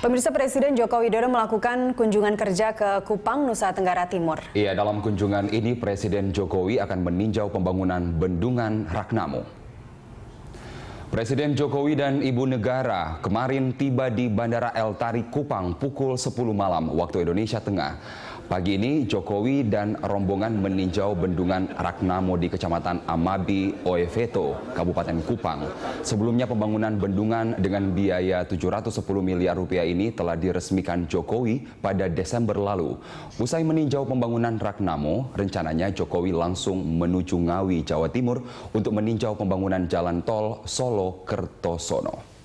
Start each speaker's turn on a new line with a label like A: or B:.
A: Pemirsa Presiden Joko Widodo melakukan kunjungan kerja ke Kupang, Nusa Tenggara Timur.
B: Iya, dalam kunjungan ini Presiden Jokowi akan meninjau pembangunan Bendungan Raknamo. Presiden Jokowi dan Ibu Negara kemarin tiba di Bandara El Tari Kupang pukul 10 malam waktu Indonesia Tengah. Pagi ini Jokowi dan rombongan meninjau bendungan Raknamo di Kecamatan Amabi, Oeveto, Kabupaten Kupang. Sebelumnya pembangunan bendungan dengan biaya 710 miliar rupiah ini telah diresmikan Jokowi pada Desember lalu. Usai meninjau pembangunan Raknamo, rencananya Jokowi langsung menuju Ngawi, Jawa Timur untuk meninjau pembangunan jalan tol Solo Kertosono.